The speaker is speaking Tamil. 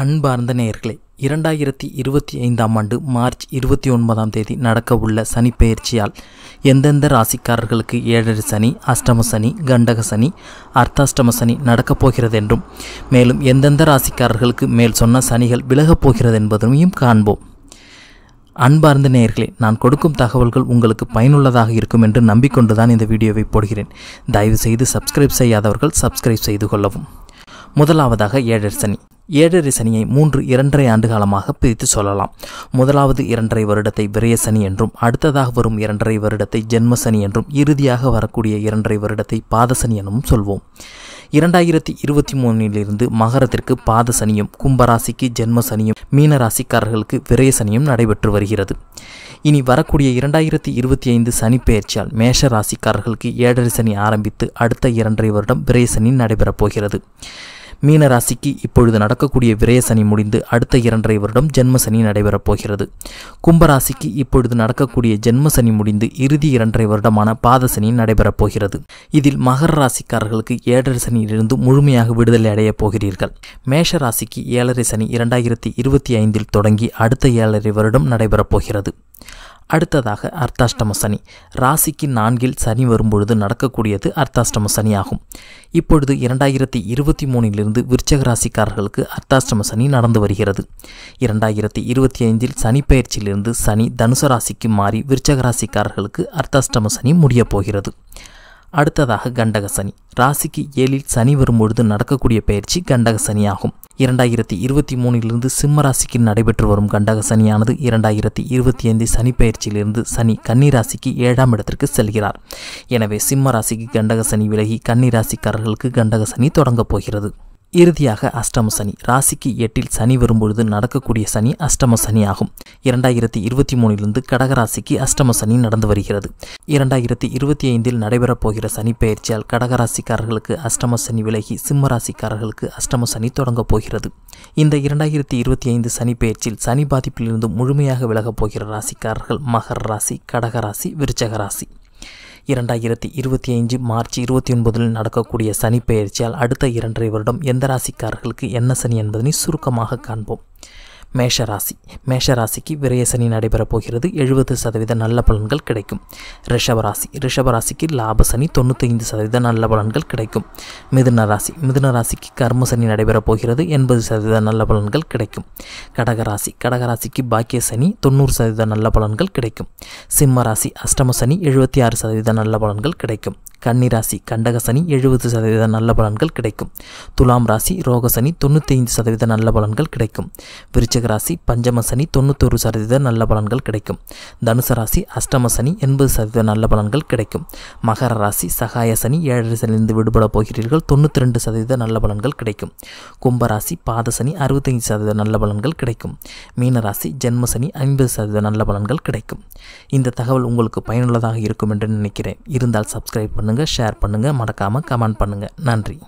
அன்பார்ந்த நேர்களே இரண்டாயிரத்தி இருபத்தி ஐந்தாம் ஆண்டு மார்ச் இருபத்தி ஒன்பதாம் தேதி நடக்கவுள்ள சனி பயிற்சியால் எந்தெந்த ராசிக்காரர்களுக்கு ஏழரை சனி அஷ்டம சனி கண்டக சனி அர்த்தாஷ்டம சனி நடக்கப் போகிறது என்றும் மேலும் எந்தெந்த ராசிக்காரர்களுக்கு மேல் சொன்ன சனிகள் விலகப் போகிறது என்பதையும் காண்போம் அன்பார்ந்த நேயர்களே நான் கொடுக்கும் தகவல்கள் உங்களுக்கு பயனுள்ளதாக இருக்கும் என்று நம்பிக்கொண்டுதான் இந்த வீடியோவை போடுகிறேன் தயவு செய்து சப்ஸ்கிரைப் செய்யாதவர்கள் சப்ஸ்கிரைப் செய்து கொள்ளவும் முதலாவதாக ஏழர் சனி ஏழரை சனியை மூன்று இரண்டரை ஆண்டு காலமாக பிரித்து சொல்லலாம் முதலாவது இரண்டரை வருடத்தை விரய சனி என்றும் அடுத்ததாக வரும் இரண்டரை வருடத்தை ஜென்ம சனி என்றும் இறுதியாக வரக்கூடிய இரண்டரை வருடத்தை பாதசனி எனவும் சொல்வோம் இரண்டாயிரத்தி இருபத்தி மூணிலிருந்து மகரத்திற்கு பாத சனியும் கும்பராசிக்கு ஜென்ம சனியும் மீனராசிக்காரர்களுக்கு விரய சனியும் நடைபெற்று வருகிறது இனி வரக்கூடிய இரண்டாயிரத்தி இருபத்தி ஐந்து சனி பெயர்ச்சியால் மேஷ ராசிக்காரர்களுக்கு ஏழரை சனி ஆரம்பித்து அடுத்த இரண்டரை வருடம் விரயசனி நடைபெறப் போகிறது மீன ராசிக்கு இப்பொழுது நடக்கக்கூடிய விரயசனி முடிந்து அடுத்த இரண்டரை வருடம் ஜென்மசனி நடைபெறப் போகிறது கும்பராசிக்கு இப்பொழுது நடக்கக்கூடிய ஜென்மசனி முடிந்து இறுதி இரண்டரை வருடமான பாதசனி நடைபெறப் போகிறது இதில் மகர ராசிக்காரர்களுக்கு ஏழரை சனியிலிருந்து முழுமையாக விடுதலை அடையப் போகிறீர்கள் மேஷ ராசிக்கு ஏழரை சனி இரண்டாயிரத்தி இருபத்தி ஐந்தில் தொடங்கி அடுத்த ஏழரை வருடம் நடைபெறப் போகிறது அடுத்ததாக அர்த்தாஷ்டம சனி ராசிக்கு நான்கில் சனி வரும்பொழுது நடக்கக்கூடியது அர்த்தாஷ்டம சனி ஆகும் இப்பொழுது இரண்டாயிரத்தி இருபத்தி மூணிலிருந்து விருச்சக ராசிக்காரர்களுக்கு அர்த்தாஷ்டம சனி நடந்து வருகிறது இரண்டாயிரத்தி இருபத்தி ஐந்தில் சனி பயிற்சியிலிருந்து சனி தனுசு ராசிக்கு மாறி விருச்சக ராசிக்காரர்களுக்கு அர்த்தாஷ்டம சனி முடியப் போகிறது அடுத்ததாக கண்டக சனி ராசிக்கு ஏழில் சனி வரும்பொழுது நடக்கக்கூடிய பயிற்சி கண்டக சனி ஆகும் இரண்டாயிரத்தி இருபத்தி மூணிலிருந்து சிம்ம ராசிக்கு நடைபெற்று வரும் கண்டக சனியானது இரண்டாயிரத்தி இருபத்தி ஐந்து சனி பயிற்சியிலிருந்து சனி கன்னி ராசிக்கு ஏழாம் இடத்திற்கு செல்கிறார் எனவே சிம்ம ராசிக்கு கண்டக சனி விலகி கன்னி ராசிக்காரர்களுக்கு கண்டக சனி தொடங்கப் போகிறது இறுதியாக அஷ்டம சனி ராசிக்கு எட்டில் சனி வரும்பொழுது நடக்கக்கூடிய சனி அஷ்டம சனி ஆகும் இரண்டாயிரத்தி இருபத்தி மூணிலிருந்து கடகராசிக்கு அஷ்டம சனி நடந்து வருகிறது இரண்டாயிரத்தி இருபத்தி ஐந்தில் நடைபெறப் போகிற சனி பயிற்சியால் கடகராசிக்காரர்களுக்கு அஷ்டம சனி விலகி சிம்ம ராசிக்காரர்களுக்கு அஷ்டம சனி தொடங்கப் போகிறது இந்த இரண்டாயிரத்தி இருபத்தி ஐந்து சனி பயிற்சியில் சனி பாதிப்பிலிருந்து முழுமையாக விலகப் போகிற ராசிக்காரர்கள் மகர ராசி கடகராசி விருச்சக ராசி இரண்டாயிரத்தி இருபத்தி ஐந்து மார்ச் இருபத்தி ஒன்பதில் நடக்கக்கூடிய சனி அடுத்த இரண்டரை வருடம் எந்த ராசிக்காரர்களுக்கு என்ன சனி என்பதனை சுருக்கமாக காண்போம் மேஷராசி மேஷராசிக்கு விரயசனி நடைபெறப் போகிறது எழுபது சதவீத நல்ல பலன்கள் கிடைக்கும் ரிஷபராசி ரிஷபராசிக்கு லாபசனி தொண்ணூத்தைந்து சதவீத நல்ல பலன்கள் கிடைக்கும் மிதுனராசி ராசி மிதுன ராசிக்கு கர்மசனி நடைபெறப் போகிறது எண்பது சதவீத நல்ல பலன்கள் கிடைக்கும் கடகராசி கடகராசிக்கு பாக்கியசனி தொண்ணூறு சதவீத நல்ல பலன்கள் கிடைக்கும் சிம்ம ராசி அஷ்டமசனி எழுபத்தி ஆறு சதவீத நல்ல பலன்கள் கிடைக்கும் கன்னி ராசி கண்டகசனி எழுபது சதவீத நல்ல பலன்கள் கிடைக்கும் துலாம் ராசி ரோகசனி ஐந்து சதவீத நல்ல பலன்கள் கிடைக்கும் விருச்சக ராசி பஞ்சமசனி தொண்ணூத்தொரு சதவீத நல்ல பலன்கள் கிடைக்கும் தனுசு ராசி அஷ்டமசனி எண்பது சதவீத நல்ல பலன்கள் கிடைக்கும் மகர ராசி சகாயசனி ஏழரை சனிலிருந்து விடுபட போகிறீர்கள் தொண்ணூற்றி ரெண்டு சதவீத நல்ல பலன்கள் கிடைக்கும் கும்பராசி பாதசனி அறுபத்தைந்து சதவீத நல்ல பலன்கள் கிடைக்கும் மீனராசி ஜென்மசனி ஐம்பது சதவீத நல்ல பலன்கள் கிடைக்கும் இந்த தகவல் உங்களுக்கு பயனுள்ளதாக இருக்கும் என்று நினைக்கிறேன் இருந்தால் சப்ஸ்கிரைப் பண்ண பண்ணுங்கள் ஷேர் பண்ணுங்கள் மறக்காமல் கமெண்ட் பண்ணுங்கள் நன்றி